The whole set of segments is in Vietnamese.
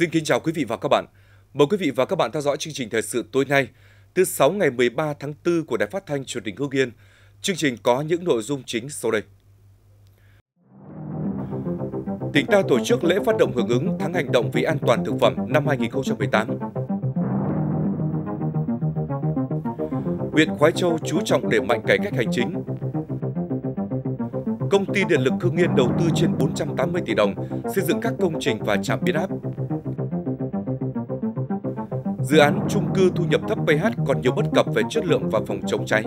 Xin kính chào quý vị và các bạn. Mời quý vị và các bạn theo dõi chương trình thời sự tối nay, thứ 6 ngày 13 tháng 4 của Đài Phát thanh Truyền hình Hưng Yên. Chương trình có những nội dung chính sau đây. Tỉnh ta tổ chức lễ phát động hưởng ứng tháng hành động vì an toàn thực phẩm năm 2018. Huyện Khói Châu chú trọng đẩy mạnh cải cách hành chính, công ty điện lực Hưng Yên đầu tư trên 480 tỷ đồng xây dựng các công trình và trạm biến áp dự án chung cư thu nhập thấp PH còn nhiều bất cập về chất lượng và phòng chống cháy.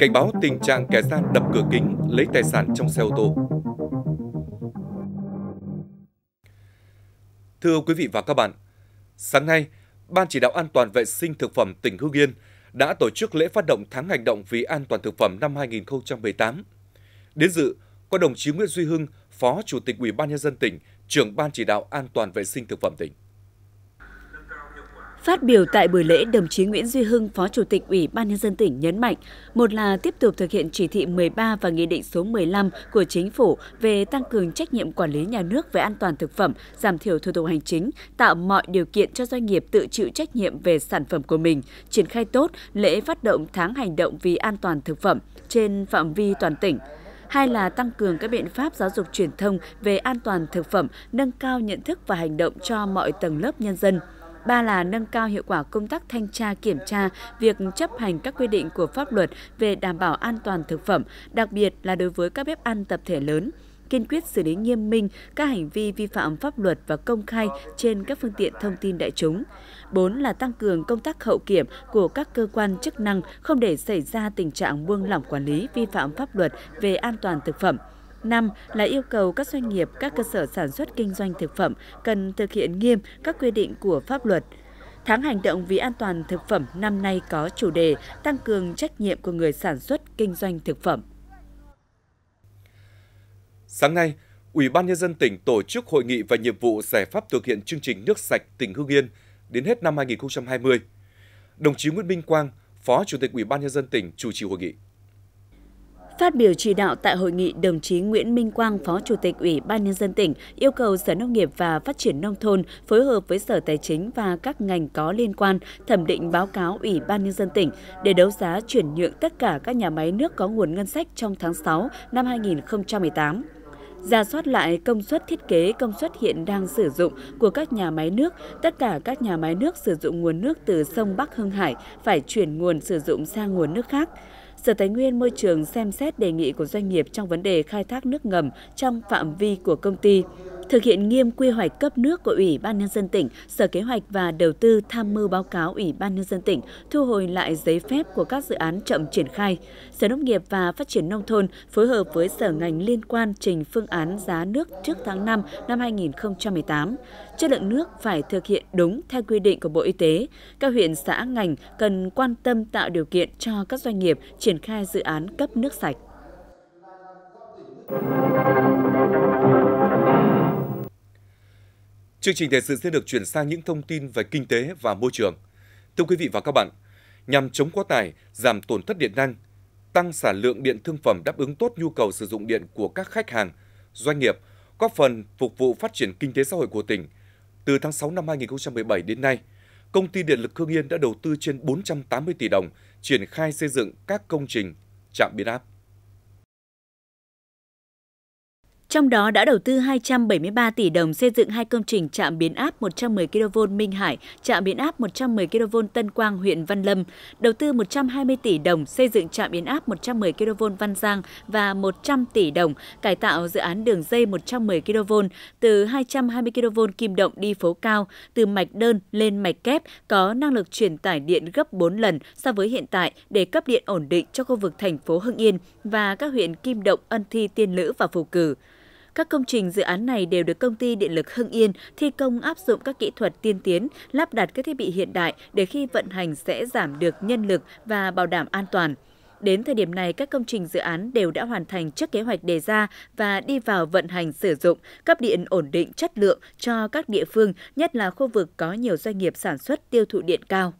Cảnh báo tình trạng kẻ gian đập cửa kính lấy tài sản trong xe ô tô. Thưa quý vị và các bạn, sáng nay, Ban chỉ đạo an toàn vệ sinh thực phẩm tỉnh hương Yên đã tổ chức lễ phát động tháng hành động vì an toàn thực phẩm năm 2018. Đến dự có đồng chí Nguyễn Duy Hưng, Phó Chủ tịch Ủy ban nhân dân tỉnh, trưởng Ban chỉ đạo an toàn vệ sinh thực phẩm tỉnh. Phát biểu tại buổi lễ, đồng chí Nguyễn Duy Hưng, Phó Chủ tịch Ủy ban Nhân dân tỉnh nhấn mạnh, một là tiếp tục thực hiện chỉ thị 13 và Nghị định số 15 của Chính phủ về tăng cường trách nhiệm quản lý nhà nước về an toàn thực phẩm, giảm thiểu thủ tục hành chính, tạo mọi điều kiện cho doanh nghiệp tự chịu trách nhiệm về sản phẩm của mình, triển khai tốt lễ phát động tháng hành động vì an toàn thực phẩm trên phạm vi toàn tỉnh – hai là tăng cường các biện pháp giáo dục truyền thông về an toàn thực phẩm, nâng cao nhận thức và hành động cho mọi tầng lớp nhân dân. Ba là nâng cao hiệu quả công tác thanh tra kiểm tra, việc chấp hành các quy định của pháp luật về đảm bảo an toàn thực phẩm, đặc biệt là đối với các bếp ăn tập thể lớn kiên quyết xử lý nghiêm minh các hành vi vi phạm pháp luật và công khai trên các phương tiện thông tin đại chúng. 4 là tăng cường công tác hậu kiểm của các cơ quan chức năng không để xảy ra tình trạng buông lỏng quản lý vi phạm pháp luật về an toàn thực phẩm. 5 là yêu cầu các doanh nghiệp, các cơ sở sản xuất kinh doanh thực phẩm cần thực hiện nghiêm các quy định của pháp luật. Tháng hành động vì an toàn thực phẩm năm nay có chủ đề tăng cường trách nhiệm của người sản xuất kinh doanh thực phẩm. Sáng nay, Ủy ban Nhân dân tỉnh tổ chức hội nghị và nhiệm vụ giải pháp thực hiện chương trình nước sạch tỉnh Hưng Yên đến hết năm 2020. Đồng chí Nguyễn Minh Quang, Phó Chủ tịch Ủy ban Nhân dân tỉnh chủ trì hội nghị. Phát biểu chỉ đạo tại hội nghị, đồng chí Nguyễn Minh Quang, Phó Chủ tịch Ủy ban Nhân dân tỉnh yêu cầu Sở Nông nghiệp và Phát triển Nông thôn phối hợp với Sở Tài chính và các ngành có liên quan thẩm định báo cáo Ủy ban Nhân dân tỉnh để đấu giá chuyển nhượng tất cả các nhà máy nước có nguồn ngân sách trong tháng 6 năm 2018 ra soát lại công suất thiết kế công suất hiện đang sử dụng của các nhà máy nước. Tất cả các nhà máy nước sử dụng nguồn nước từ sông Bắc Hưng Hải phải chuyển nguồn sử dụng sang nguồn nước khác. Sở Tài nguyên Môi trường xem xét đề nghị của doanh nghiệp trong vấn đề khai thác nước ngầm trong phạm vi của công ty thực hiện nghiêm quy hoạch cấp nước của Ủy ban Nhân dân tỉnh, Sở Kế hoạch và Đầu tư tham mưu báo cáo Ủy ban Nhân dân tỉnh thu hồi lại giấy phép của các dự án chậm triển khai. Sở Nông nghiệp và Phát triển Nông thôn phối hợp với Sở ngành liên quan trình phương án giá nước trước tháng 5 năm 2018. Chất lượng nước phải thực hiện đúng theo quy định của Bộ Y tế. Các huyện xã ngành cần quan tâm tạo điều kiện cho các doanh nghiệp triển khai dự án cấp nước sạch. Chương trình thời sự sẽ được chuyển sang những thông tin về kinh tế và môi trường. Thưa quý vị và các bạn, nhằm chống quá tải, giảm tổn thất điện năng, tăng sản lượng điện thương phẩm đáp ứng tốt nhu cầu sử dụng điện của các khách hàng, doanh nghiệp, góp phần phục vụ phát triển kinh tế xã hội của tỉnh. Từ tháng 6 năm 2017 đến nay, công ty điện lực Hương Yên đã đầu tư trên 480 tỷ đồng triển khai xây dựng các công trình trạm biến áp. trong đó đã đầu tư 273 tỷ đồng xây dựng hai công trình trạm biến áp 110 kV Minh Hải, trạm biến áp 110 kV Tân Quang, huyện Văn Lâm, đầu tư 120 tỷ đồng xây dựng trạm biến áp 110 kV Văn Giang và 100 tỷ đồng cải tạo dự án đường dây 110 kV từ 220 kV Kim Động đi phố cao, từ mạch đơn lên mạch kép có năng lực truyền tải điện gấp 4 lần so với hiện tại để cấp điện ổn định cho khu vực thành phố Hưng Yên và các huyện Kim Động, Ân Thi, Tiên Lữ và Phù Cử. Các công trình dự án này đều được công ty điện lực Hưng Yên thi công áp dụng các kỹ thuật tiên tiến, lắp đặt các thiết bị hiện đại để khi vận hành sẽ giảm được nhân lực và bảo đảm an toàn. Đến thời điểm này, các công trình dự án đều đã hoàn thành trước kế hoạch đề ra và đi vào vận hành sử dụng, cấp điện ổn định chất lượng cho các địa phương, nhất là khu vực có nhiều doanh nghiệp sản xuất tiêu thụ điện cao.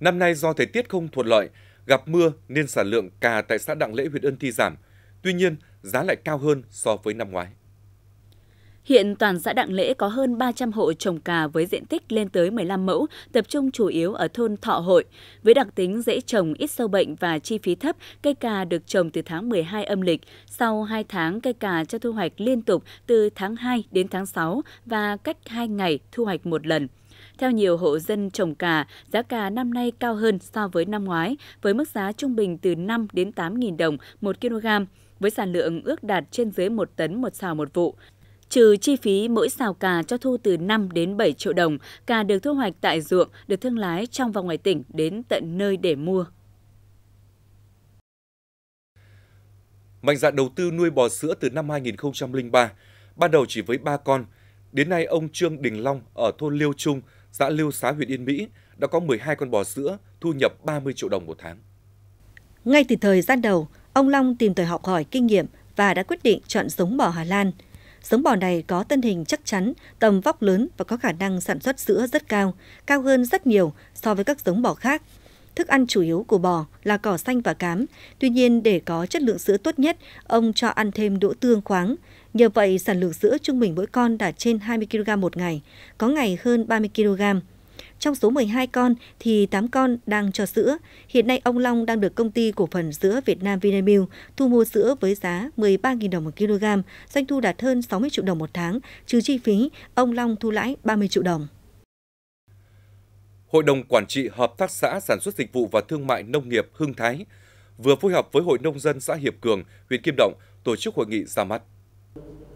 Năm nay do thời tiết không thuận lợi, gặp mưa nên sản lượng cà tại xã Đặng Lễ huyện Ân Thi giảm – Tuy nhiên, giá lại cao hơn so với năm ngoái. Hiện toàn xã Đặng Lễ có hơn 300 hộ trồng cà với diện tích lên tới 15 mẫu, tập trung chủ yếu ở thôn Thọ Hội. Với đặc tính dễ trồng, ít sâu bệnh và chi phí thấp, cây cà được trồng từ tháng 12 âm lịch. Sau 2 tháng, cây cà cho thu hoạch liên tục từ tháng 2 đến tháng 6 và cách 2 ngày thu hoạch một lần. Theo nhiều hộ dân trồng cà, giá cà năm nay cao hơn so với năm ngoái, với mức giá trung bình từ 5 đến 8.000 đồng 1 kg với sản lượng ước đạt trên dưới 1 tấn một xào một vụ. Trừ chi phí mỗi xào cà cho thu từ 5 đến 7 triệu đồng, cà được thu hoạch tại ruộng, được thương lái trong và ngoài tỉnh đến tận nơi để mua. Mạnh dạn đầu tư nuôi bò sữa từ năm 2003, ban đầu chỉ với 3 con. Đến nay, ông Trương Đình Long ở thôn Liêu Trung, xã Liêu Xá, huyện Yên Mỹ đã có 12 con bò sữa, thu nhập 30 triệu đồng một tháng. Ngay từ thời gian đầu, Ông Long tìm tòi học hỏi kinh nghiệm và đã quyết định chọn giống bò Hà Lan. Giống bò này có thân hình chắc chắn, tầm vóc lớn và có khả năng sản xuất sữa rất cao, cao hơn rất nhiều so với các giống bò khác. Thức ăn chủ yếu của bò là cỏ xanh và cám, tuy nhiên để có chất lượng sữa tốt nhất, ông cho ăn thêm đỗ tương khoáng. Nhờ vậy, sản lượng sữa trung bình mỗi con đạt trên 20 kg một ngày, có ngày hơn 30 kg. Trong số 12 con thì 8 con đang cho sữa. Hiện nay ông Long đang được công ty cổ phần sữa Việt Nam Vinamilk thu mua sữa với giá 13.000 đồng một kg, doanh thu đạt hơn 60 triệu đồng một tháng, trừ chi phí, ông Long thu lãi 30 triệu đồng. Hội đồng Quản trị Hợp tác xã Sản xuất Dịch vụ và Thương mại Nông nghiệp Hưng Thái vừa phối hợp với Hội Nông dân xã Hiệp Cường, huyện Kim Động tổ chức hội nghị ra mắt.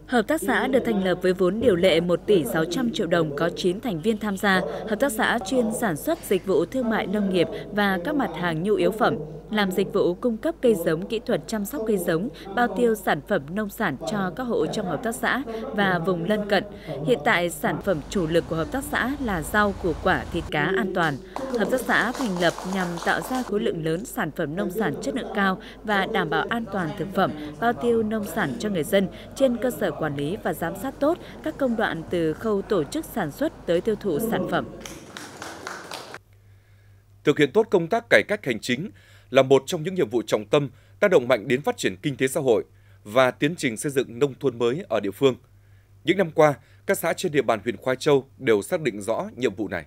Hợp tác xã được thành lập với vốn điều lệ 1 tỷ 600 triệu đồng có 9 thành viên tham gia. Hợp tác xã chuyên sản xuất dịch vụ thương mại nông nghiệp và các mặt hàng nhu yếu phẩm, làm dịch vụ cung cấp cây giống, kỹ thuật chăm sóc cây giống, bao tiêu sản phẩm nông sản cho các hộ trong hợp tác xã và vùng lân cận. Hiện tại, sản phẩm chủ lực của hợp tác xã là rau, củ quả, thịt cá an toàn. Hợp tác xã thành lập nhằm tạo ra khối lượng lớn sản phẩm nông sản chất lượng cao và đảm bảo an toàn thực phẩm, bao tiêu nông sản cho người dân trên cơ sở quản lý và giám sát tốt các công đoạn từ khâu tổ chức sản xuất tới tiêu thụ sản phẩm. Thực hiện tốt công tác cải cách hành chính là một trong những nhiệm vụ trọng tâm tác động mạnh đến phát triển kinh tế xã hội và tiến trình xây dựng nông thôn mới ở địa phương. Những năm qua, các xã trên địa bàn huyện Khoai Châu đều xác định rõ nhiệm vụ này.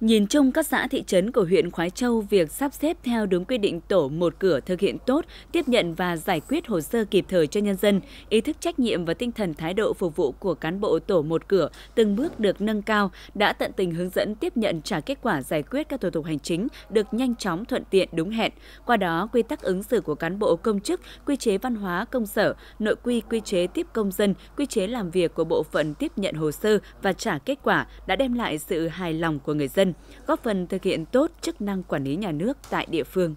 Nhìn chung các xã thị trấn của huyện Khói Châu việc sắp xếp theo đúng quy định tổ một cửa thực hiện tốt, tiếp nhận và giải quyết hồ sơ kịp thời cho nhân dân, ý thức trách nhiệm và tinh thần thái độ phục vụ của cán bộ tổ một cửa từng bước được nâng cao, đã tận tình hướng dẫn tiếp nhận trả kết quả giải quyết các thủ tục hành chính được nhanh chóng thuận tiện đúng hẹn. Qua đó, quy tắc ứng xử của cán bộ công chức, quy chế văn hóa công sở, nội quy quy chế tiếp công dân, quy chế làm việc của bộ phận tiếp nhận hồ sơ và trả kết quả đã đem lại sự hài lòng của người dân dân, góp phần thực hiện tốt chức năng quản lý nhà nước tại địa phương.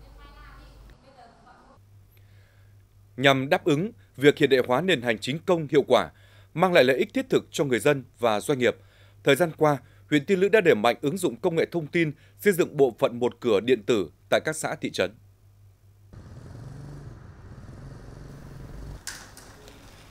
Nhằm đáp ứng việc hiện đại hóa nền hành chính công hiệu quả, mang lại lợi ích thiết thực cho người dân và doanh nghiệp, thời gian qua, huyện Tiên Lữ đã đẩy mạnh ứng dụng công nghệ thông tin, xây dựng bộ phận một cửa điện tử tại các xã thị trấn.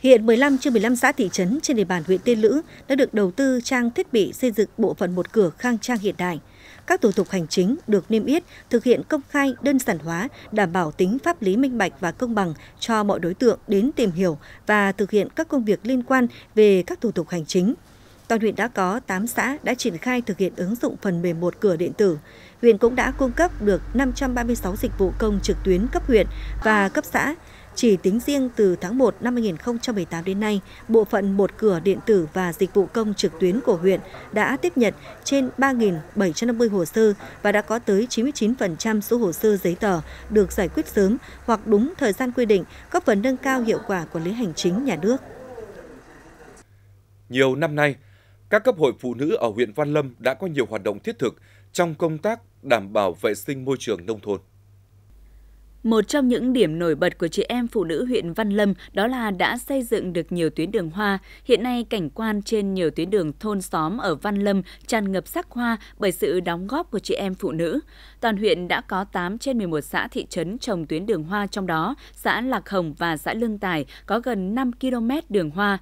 Hiện 15 trên 15 xã thị trấn trên địa bàn huyện Tiên Lữ đã được đầu tư trang thiết bị xây dựng bộ phận một cửa khang trang hiện đại. Các thủ tục hành chính được niêm yết, thực hiện công khai, đơn giản hóa, đảm bảo tính pháp lý minh bạch và công bằng cho mọi đối tượng đến tìm hiểu và thực hiện các công việc liên quan về các thủ tục hành chính. Toàn huyện đã có 8 xã đã triển khai thực hiện ứng dụng phần mềm một cửa điện tử. Huyện cũng đã cung cấp được 536 dịch vụ công trực tuyến cấp huyện và cấp xã, chỉ tính riêng từ tháng 1 năm 2018 đến nay, bộ phận một cửa điện tử và dịch vụ công trực tuyến của huyện đã tiếp nhận trên 3.750 hồ sơ và đã có tới 99% số hồ sơ giấy tờ được giải quyết sớm hoặc đúng thời gian quy định, góp phần nâng cao hiệu quả quản lý hành chính nhà nước. Nhiều năm nay, các cấp hội phụ nữ ở huyện Văn Lâm đã có nhiều hoạt động thiết thực trong công tác đảm bảo vệ sinh môi trường nông thôn. Một trong những điểm nổi bật của chị em phụ nữ huyện Văn Lâm đó là đã xây dựng được nhiều tuyến đường hoa. Hiện nay cảnh quan trên nhiều tuyến đường thôn xóm ở Văn Lâm tràn ngập sắc hoa bởi sự đóng góp của chị em phụ nữ. Toàn huyện đã có 8 trên 11 xã thị trấn trồng tuyến đường hoa trong đó xã Lạc Hồng và xã Lương Tài có gần 5 km đường hoa.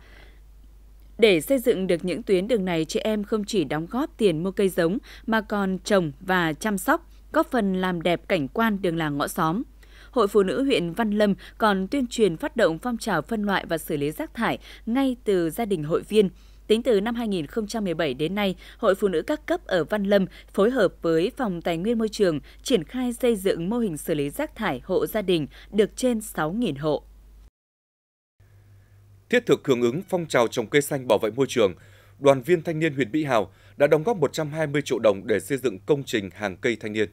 Để xây dựng được những tuyến đường này, chị em không chỉ đóng góp tiền mua cây giống mà còn trồng và chăm sóc, góp phần làm đẹp cảnh quan đường làng ngõ xóm. Hội Phụ nữ huyện Văn Lâm còn tuyên truyền phát động phong trào phân loại và xử lý rác thải ngay từ gia đình hội viên. Tính từ năm 2017 đến nay, Hội Phụ nữ các cấp ở Văn Lâm phối hợp với Phòng Tài nguyên Môi trường triển khai xây dựng mô hình xử lý rác thải hộ gia đình được trên 6.000 hộ. Thiết thực hưởng ứng phong trào trồng cây xanh bảo vệ môi trường, đoàn viên thanh niên huyện Mỹ Hào đã đóng góp 120 triệu đồng để xây dựng công trình hàng cây thanh niên.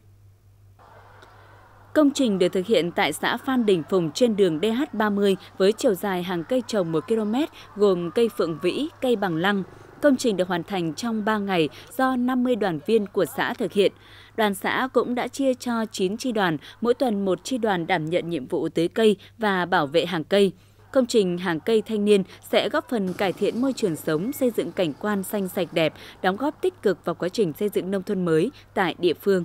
Công trình được thực hiện tại xã Phan Đình Phùng trên đường DH30 với chiều dài hàng cây trồng 1 km gồm cây phượng vĩ, cây bằng lăng. Công trình được hoàn thành trong 3 ngày do 50 đoàn viên của xã thực hiện. Đoàn xã cũng đã chia cho 9 chi đoàn, mỗi tuần một chi đoàn đảm nhận nhiệm vụ tưới cây và bảo vệ hàng cây. Công trình hàng cây thanh niên sẽ góp phần cải thiện môi trường sống, xây dựng cảnh quan xanh sạch đẹp, đóng góp tích cực vào quá trình xây dựng nông thôn mới tại địa phương.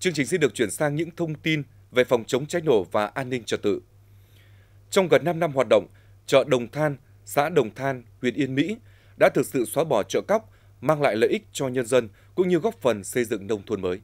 Chương trình sẽ được chuyển sang những thông tin về phòng chống cháy nổ và an ninh trật tự. Trong gần 5 năm hoạt động, chợ Đồng Than, xã Đồng Than, huyện Yên Mỹ đã thực sự xóa bỏ chợ cóc, mang lại lợi ích cho nhân dân cũng như góp phần xây dựng nông thôn mới.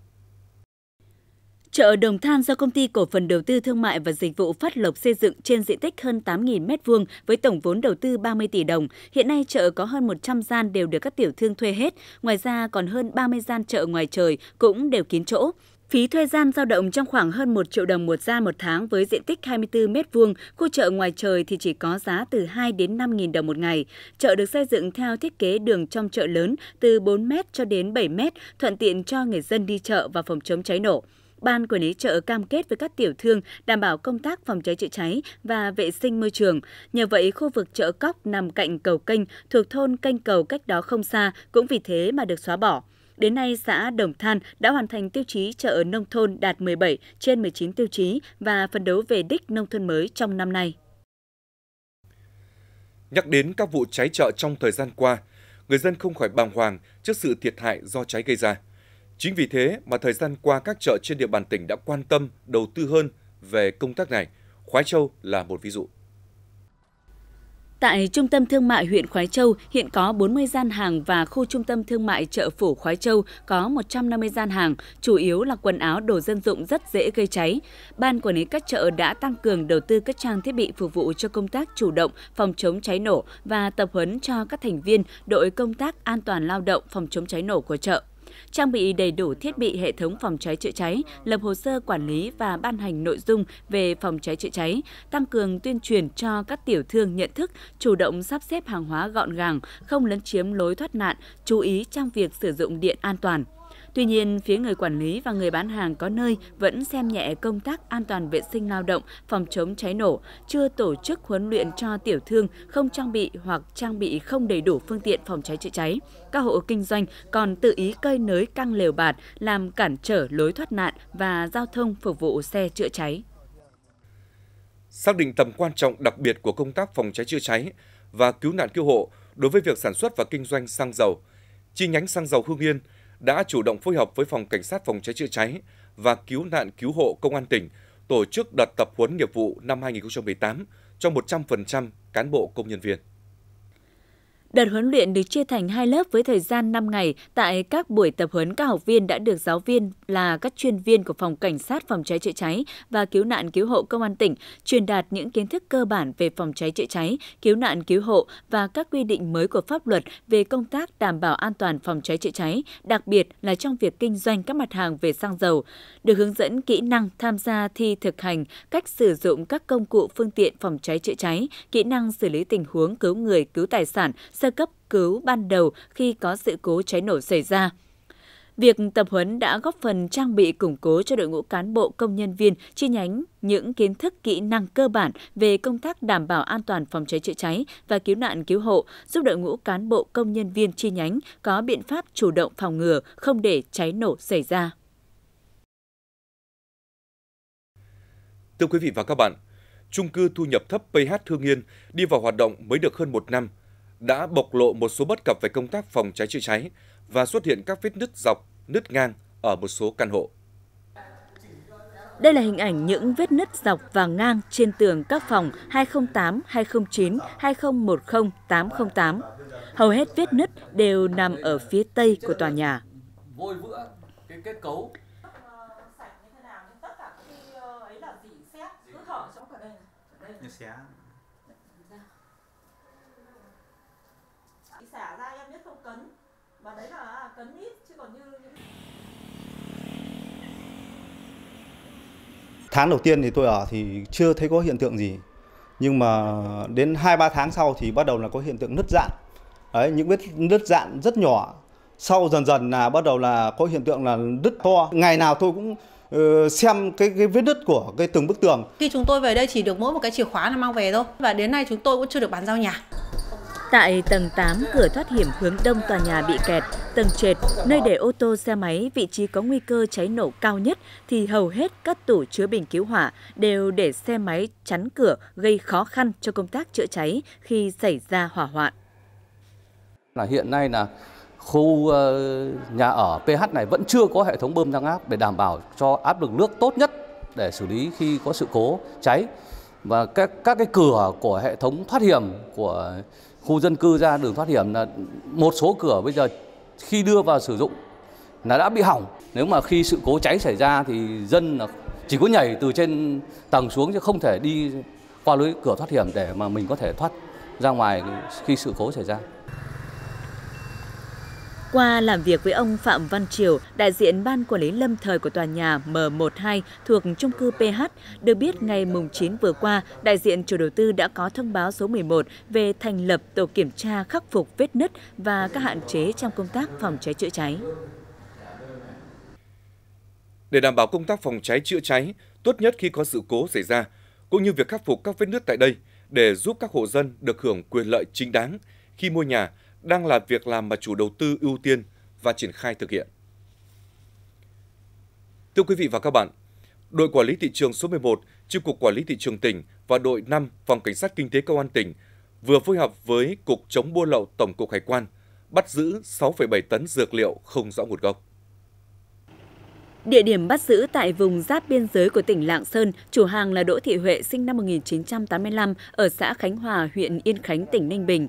Chợ Đồng Than do công ty cổ phần đầu tư thương mại và dịch vụ Phát Lộc xây dựng trên diện tích hơn 8.000 m2 với tổng vốn đầu tư 30 tỷ đồng. Hiện nay chợ có hơn 100 gian đều được các tiểu thương thuê hết, ngoài ra còn hơn 30 gian chợ ngoài trời cũng đều kín chỗ. Phí thuê gian dao động trong khoảng hơn 1 triệu đồng một gian một tháng với diện tích 24 m2, khu chợ ngoài trời thì chỉ có giá từ 2 đến 5.000 đồng một ngày. Chợ được xây dựng theo thiết kế đường trong chợ lớn từ 4 m cho đến 7 m, thuận tiện cho người dân đi chợ và phòng chống cháy nổ. Ban Quản lý chợ cam kết với các tiểu thương đảm bảo công tác phòng cháy chữa cháy và vệ sinh môi trường. Nhờ vậy, khu vực chợ Cóc nằm cạnh cầu kênh thuộc thôn Canh cầu cách đó không xa cũng vì thế mà được xóa bỏ. Đến nay, xã Đồng Than đã hoàn thành tiêu chí chợ nông thôn đạt 17 trên 19 tiêu chí và phấn đấu về đích nông thôn mới trong năm nay. Nhắc đến các vụ cháy chợ trong thời gian qua, người dân không khỏi bàng hoàng trước sự thiệt hại do cháy gây ra. Chính vì thế mà thời gian qua các chợ trên địa bàn tỉnh đã quan tâm, đầu tư hơn về công tác này. Khói Châu là một ví dụ. Tại trung tâm thương mại huyện Khói Châu, hiện có 40 gian hàng và khu trung tâm thương mại chợ phủ Khói Châu có 150 gian hàng, chủ yếu là quần áo đồ dân dụng rất dễ gây cháy. Ban quản lý các chợ đã tăng cường đầu tư các trang thiết bị phục vụ cho công tác chủ động phòng chống cháy nổ và tập huấn cho các thành viên đội công tác an toàn lao động phòng chống cháy nổ của chợ trang bị đầy đủ thiết bị hệ thống phòng cháy chữa cháy, lập hồ sơ quản lý và ban hành nội dung về phòng cháy chữa cháy, tăng cường tuyên truyền cho các tiểu thương nhận thức, chủ động sắp xếp hàng hóa gọn gàng, không lấn chiếm lối thoát nạn, chú ý trong việc sử dụng điện an toàn. Tuy nhiên, phía người quản lý và người bán hàng có nơi vẫn xem nhẹ công tác an toàn vệ sinh lao động, phòng chống cháy nổ, chưa tổ chức huấn luyện cho tiểu thương không trang bị hoặc trang bị không đầy đủ phương tiện phòng cháy chữa cháy. Các hộ kinh doanh còn tự ý cơi nới căng lều bạt làm cản trở lối thoát nạn và giao thông phục vụ xe chữa cháy. Xác định tầm quan trọng đặc biệt của công tác phòng cháy chữa cháy và cứu nạn cứu hộ đối với việc sản xuất và kinh doanh xăng dầu, chi nhánh xăng dầu Hương Yên – đã chủ động phối hợp với Phòng Cảnh sát Phòng cháy chữa cháy và Cứu nạn Cứu hộ Công an tỉnh tổ chức đợt tập huấn nghiệp vụ năm 2018 cho 100% cán bộ công nhân viên. Đợt huấn luyện được chia thành hai lớp với thời gian 5 ngày. Tại các buổi tập huấn, các học viên đã được giáo viên là các chuyên viên của Phòng Cảnh sát Phòng cháy chữa cháy và Cứu nạn Cứu hộ Công an tỉnh truyền đạt những kiến thức cơ bản về phòng cháy chữa cháy, cứu nạn cứu hộ và các quy định mới của pháp luật về công tác đảm bảo an toàn phòng cháy chữa cháy, đặc biệt là trong việc kinh doanh các mặt hàng về xăng dầu. Được hướng dẫn kỹ năng tham gia thi thực hành, cách sử dụng các công cụ phương tiện phòng cháy chữa cháy, kỹ năng xử lý tình huống cứu người, cứu tài sản, sơ cấp cứu ban đầu khi có sự cố cháy nổ xảy ra. Việc tập huấn đã góp phần trang bị củng cố cho đội ngũ cán bộ công nhân viên chi nhánh những kiến thức kỹ năng cơ bản về công tác đảm bảo an toàn phòng cháy chữa cháy và cứu nạn cứu hộ, giúp đội ngũ cán bộ công nhân viên chi nhánh có biện pháp chủ động phòng ngừa, không để cháy nổ xảy ra. Thưa quý vị và các bạn, trung cư thu nhập thấp PH Thương Yên đi vào hoạt động mới được hơn một năm – đã bộc lộ một số bất cập về công tác phòng cháy chữa cháy và xuất hiện các vết nứt dọc, nứt ngang ở một số căn hộ. Đây là hình ảnh những vết nứt dọc và ngang trên tường các phòng 208, 209, 2010, 808. Hầu hết vết nứt đều nằm ở phía tây của tòa nhà. Như và đấy là cấn ít chứ còn như Tháng đầu tiên thì tôi ở thì chưa thấy có hiện tượng gì. Nhưng mà đến 2 3 tháng sau thì bắt đầu là có hiện tượng nứt dạn. Đấy, những vết nứt dạn rất nhỏ. Sau dần dần là bắt đầu là có hiện tượng là nứt to. Ngày nào tôi cũng ờ, xem cái, cái vết nứt của cái từng bức tường. Khi chúng tôi về đây chỉ được mỗi một cái chìa khóa là mang về thôi và đến nay chúng tôi cũng chưa được bán giao nhà. Tại tầng 8, cửa thoát hiểm hướng đông tòa nhà bị kẹt, tầng trệt, nơi để ô tô xe máy, vị trí có nguy cơ cháy nổ cao nhất thì hầu hết các tủ chứa bình cứu hỏa đều để xe máy chắn cửa gây khó khăn cho công tác chữa cháy khi xảy ra hỏa hoạn. Là hiện nay là khu ờ, nhà ở PH này vẫn chưa có hệ thống bơm tăng áp để đảm bảo cho áp lực nước tốt nhất để xử lý khi có sự cố cháy và các các cái cửa của hệ thống thoát hiểm của khu dân cư ra đường thoát hiểm là một số cửa bây giờ khi đưa vào sử dụng là đã bị hỏng. Nếu mà khi sự cố cháy xảy ra thì dân là chỉ có nhảy từ trên tầng xuống chứ không thể đi qua lối cửa thoát hiểm để mà mình có thể thoát ra ngoài khi sự cố xảy ra. Qua làm việc với ông Phạm Văn Triều, đại diện ban quản lý lâm thời của tòa nhà M12 thuộc chung cư PH, được biết ngày mùng 9 vừa qua, đại diện chủ đầu tư đã có thông báo số 11 về thành lập tổ kiểm tra khắc phục vết nứt và các hạn chế trong công tác phòng cháy chữa cháy. Để đảm bảo công tác phòng cháy chữa cháy tốt nhất khi có sự cố xảy ra, cũng như việc khắc phục các vết nứt tại đây để giúp các hộ dân được hưởng quyền lợi chính đáng khi mua nhà đang là việc làm mà chủ đầu tư ưu tiên và triển khai thực hiện. Thưa quý vị và các bạn, đội quản lý thị trường số 11, Chi cục Quản lý thị trường tỉnh và đội 5 Phòng Cảnh sát Kinh tế Công an tỉnh vừa phối hợp với Cục chống buôn lậu Tổng cục Hải quan bắt giữ 6,7 tấn dược liệu không rõ nguồn gốc. Địa điểm bắt giữ tại vùng giáp biên giới của tỉnh Lạng Sơn, chủ hàng là Đỗ Thị Huệ sinh năm 1985 ở xã Khánh Hòa, huyện Yên Khánh, tỉnh Ninh Bình.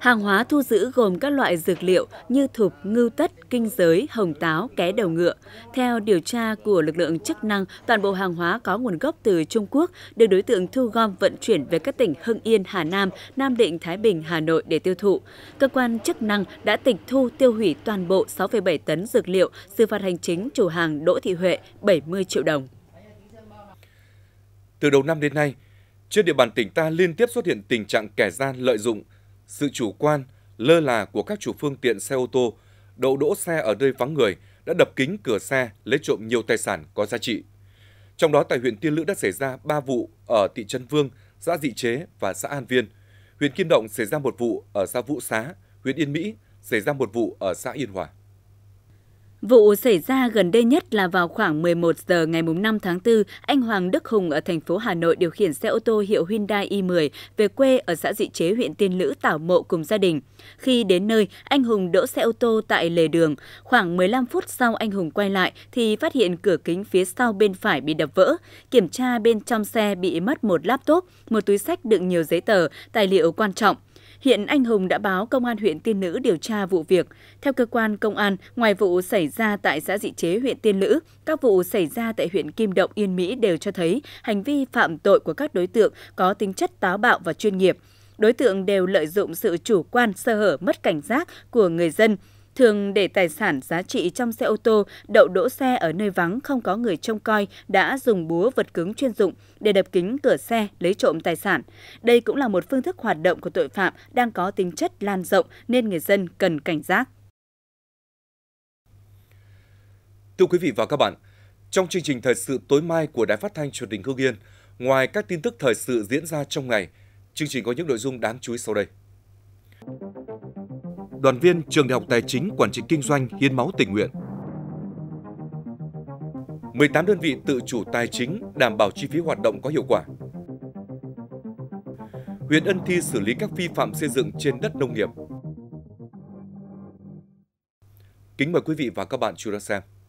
Hàng hóa thu giữ gồm các loại dược liệu như thục, ngưu tất, kinh giới, hồng táo, ké đầu ngựa. Theo điều tra của lực lượng chức năng, toàn bộ hàng hóa có nguồn gốc từ Trung Quốc, được đối tượng thu gom vận chuyển về các tỉnh Hưng Yên, Hà Nam, Nam Định, Thái Bình, Hà Nội để tiêu thụ. Cơ quan chức năng đã tịch thu tiêu hủy toàn bộ 6,7 tấn dược liệu, xử phạt hành chính chủ hàng Đỗ Thị Huệ 70 triệu đồng. Từ đầu năm đến nay, trên địa bàn tỉnh ta liên tiếp xuất hiện tình trạng kẻ gian lợi dụng sự chủ quan, lơ là của các chủ phương tiện xe ô tô, đậu đỗ xe ở nơi vắng người đã đập kính cửa xe lấy trộm nhiều tài sản có giá trị. Trong đó tại huyện Tiên Lữ đã xảy ra 3 vụ ở thị trấn Vương, xã Dị Chế và xã An Viên. Huyện Kim Động xảy ra một vụ ở xã Vũ Xá, huyện Yên Mỹ xảy ra một vụ ở xã Yên Hòa. Vụ xảy ra gần đây nhất là vào khoảng 11 giờ ngày 5 tháng 4, anh Hoàng Đức Hùng ở thành phố Hà Nội điều khiển xe ô tô hiệu Hyundai i10 về quê ở xã Dị Chế huyện Tiên Lữ tảo mộ cùng gia đình. Khi đến nơi, anh Hùng đỗ xe ô tô tại lề đường. Khoảng 15 phút sau anh Hùng quay lại thì phát hiện cửa kính phía sau bên phải bị đập vỡ. Kiểm tra bên trong xe bị mất một laptop, một túi sách đựng nhiều giấy tờ, tài liệu quan trọng. Hiện anh Hùng đã báo công an huyện Tiên Lữ điều tra vụ việc. Theo cơ quan công an, ngoài vụ xảy ra tại xã Dị Chế, huyện Tiên Lữ, các vụ xảy ra tại huyện Kim Động, Yên Mỹ đều cho thấy hành vi phạm tội của các đối tượng có tính chất táo bạo và chuyên nghiệp. Đối tượng đều lợi dụng sự chủ quan, sơ hở, mất cảnh giác của người dân, thường để tài sản giá trị trong xe ô tô đậu đỗ xe ở nơi vắng không có người trông coi đã dùng búa vật cứng chuyên dụng để đập kính cửa xe lấy trộm tài sản. Đây cũng là một phương thức hoạt động của tội phạm đang có tính chất lan rộng nên người dân cần cảnh giác. Thưa quý vị và các bạn, trong chương trình thời sự tối mai của Đài Phát thanh Truyền hình Hưng Yên, ngoài các tin tức thời sự diễn ra trong ngày, chương trình có những nội dung đáng chú ý sau đây đoàn viên Trường Đại học Tài chính Quản trị Kinh doanh hiến máu tình nguyện. 18 đơn vị tự chủ tài chính đảm bảo chi phí hoạt động có hiệu quả. Huyện Ân Thi xử lý các vi phạm xây dựng trên đất nông nghiệp. Kính mời quý vị và các bạn chú đã xem.